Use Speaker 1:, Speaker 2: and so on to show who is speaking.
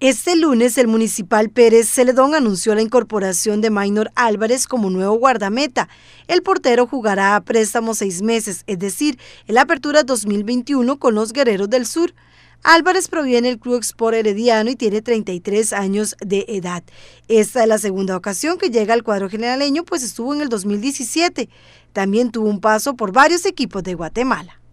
Speaker 1: Este lunes, el municipal Pérez Celedón anunció la incorporación de Maynor Álvarez como nuevo guardameta. El portero jugará a préstamo seis meses, es decir, en la apertura 2021 con los Guerreros del Sur. Álvarez proviene del Club Sport Herediano y tiene 33 años de edad. Esta es la segunda ocasión que llega al cuadro generaleño, pues estuvo en el 2017. También tuvo un paso por varios equipos de Guatemala.